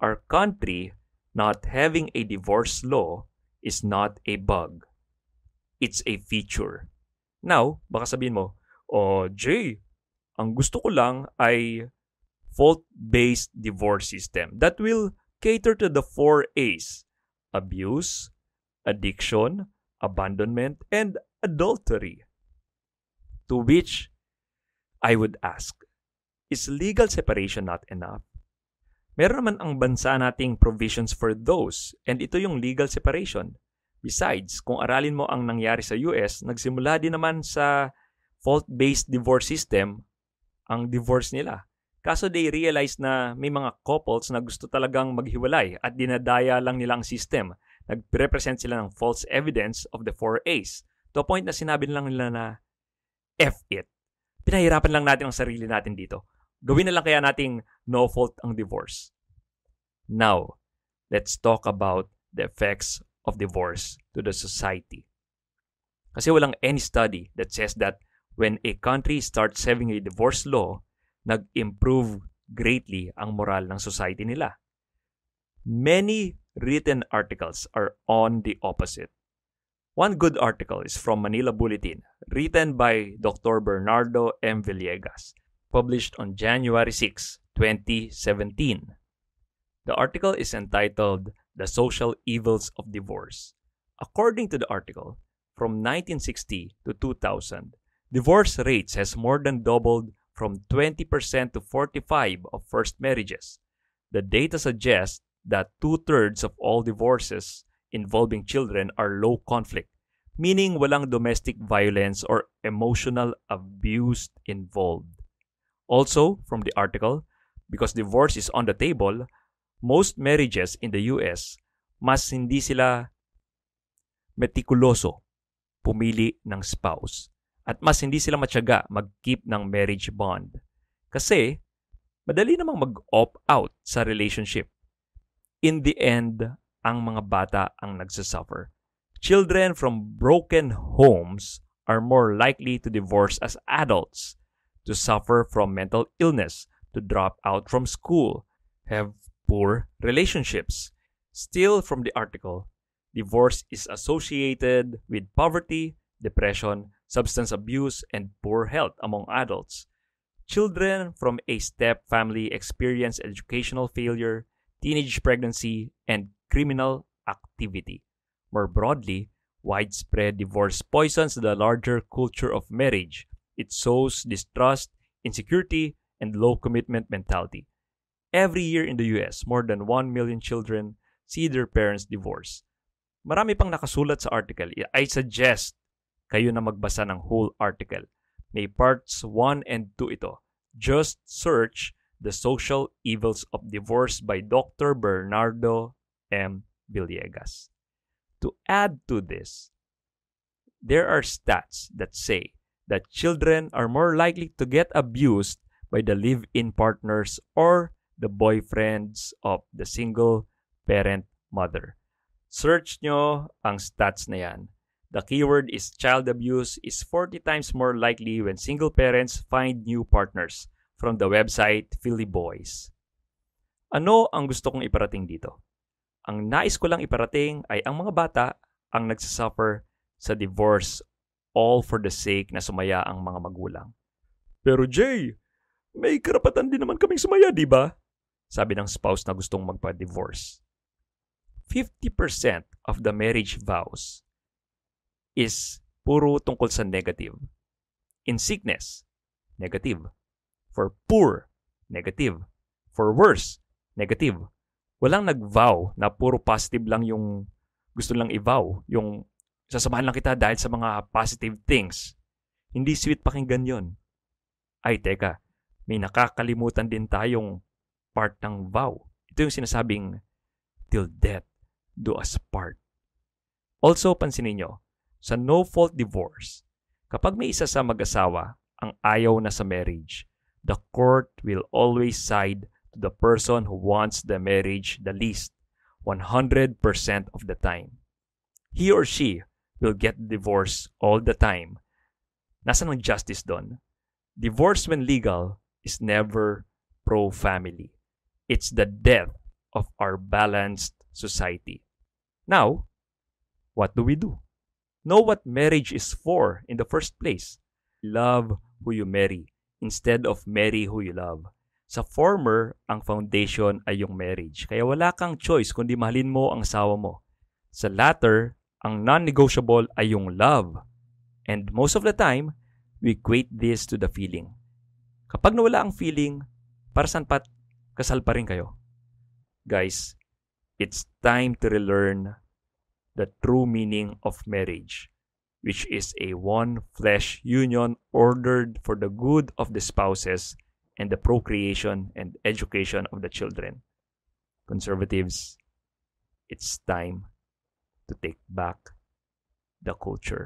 our country not having a divorce law is not a bug. It's a feature. Now, baka sabihin mo, Oh, Jay, ang gusto ko lang ay fault-based divorce system that will cater to the four A's. Abuse, addiction, abandonment, and adultery. To which I would ask, is legal separation not enough? meron naman ang bansa nating provisions for those and ito yung legal separation. Besides, kung aralin mo ang nangyari sa US, nagsimula din naman sa fault-based divorce system ang divorce nila. Kaso they realized na may mga couples na gusto talagang maghiwalay at dinadaya lang nila ang system. Nag-represent sila ng false evidence of the four A's to a point na sinabi lang nila na F it. Pinahirapan lang natin ang sarili natin dito. Gawin na lang kaya nating no fault ang divorce. Now, let's talk about the effects of divorce to the society. Kasi walang any study that says that when a country starts having a divorce law, nag-improve greatly ang moral ng society nila. Many written articles are on the opposite. One good article is from Manila Bulletin, written by Dr. Bernardo M. Villegas, published on January 6, 2017. The article is entitled The Social Evils of Divorce. According to the article, from 1960 to 2000, divorce rates has more than doubled from 20% to 45 of first marriages. The data suggests that two-thirds of all divorces involving children are low conflict, meaning walang domestic violence or emotional abuse involved. Also, from the article, because divorce is on the table, most marriages in the US, mas hindi sila metikuloso pumili ng spouse. At mas hindi sila matyaga mag-keep ng marriage bond. Kasi, madali namang mag-opt out sa relationship. In the end, ang mga bata ang nagsasuffer. Children from broken homes are more likely to divorce as adults, to suffer from mental illness, to drop out from school, have poor relationships. Still from the article, divorce is associated with poverty, depression, substance abuse, and poor health among adults. Children from a step family experience educational failure, teenage pregnancy, and criminal activity. More broadly, widespread divorce poisons the larger culture of marriage. It sows distrust, insecurity, and low commitment mentality. Every year in the US, more than 1 million children see their parents divorce. Marami pang nakasulat sa article. I suggest kayo na magbasa ng whole article. May parts 1 and 2 ito. Just search The Social Evils of Divorce by Dr. Bernardo M. Villegas. To add to this, there are stats that say that children are more likely to get abused by the live in partners or the boyfriends of the single parent mother. Search nyo ang stats na yan. The keyword is child abuse is 40 times more likely when single parents find new partners from the website Philly Boys. Ano ang gusto kong iparating dito? Ang nais ko lang iparating ay ang mga bata ang nagsasuffer sa divorce all for the sake na sumaya ang mga magulang. Pero Jay, may karapatan din naman kaming sumaya, di ba? sabi ng spouse na gustong magpa-divorce. 50% of the marriage vows is puro tungkol sa negative. In sickness, negative. For poor, negative. For worse, negative. Walang nag-vow na puro positive lang yung gusto lang i-vow, yung sasamahan lang kita dahil sa mga positive things. Hindi sweet pakinggan yon. Ay, teka, may nakakalimutan din tayong part ng vow. Ito yung sinasabing, till death do us part. Also, pansinin nyo, sa no-fault divorce, kapag may isa sa mag-asawa ang ayaw na sa marriage, the court will always side to the person who wants the marriage the least 100% of the time. He or she will get divorce all the time. Nasaan ang justice doon? Divorce when legal is never pro-family. It's the death of our balanced society. Now, what do we do? Know what marriage is for in the first place. Love who you marry instead of marry who you love. Sa former, ang foundation ay yung marriage. Kaya wala kang choice kundi mahalin mo ang asawa mo. Sa latter, ang non-negotiable ay yung love. And most of the time, we equate this to the feeling. Kapag nawala ang feeling, para saan pat kasal pa rin kayo. Guys, it's time to relearn the true meaning of marriage, which is a one flesh union ordered for the good of the spouses and the procreation and education of the children. Conservatives, it's time to take back the culture.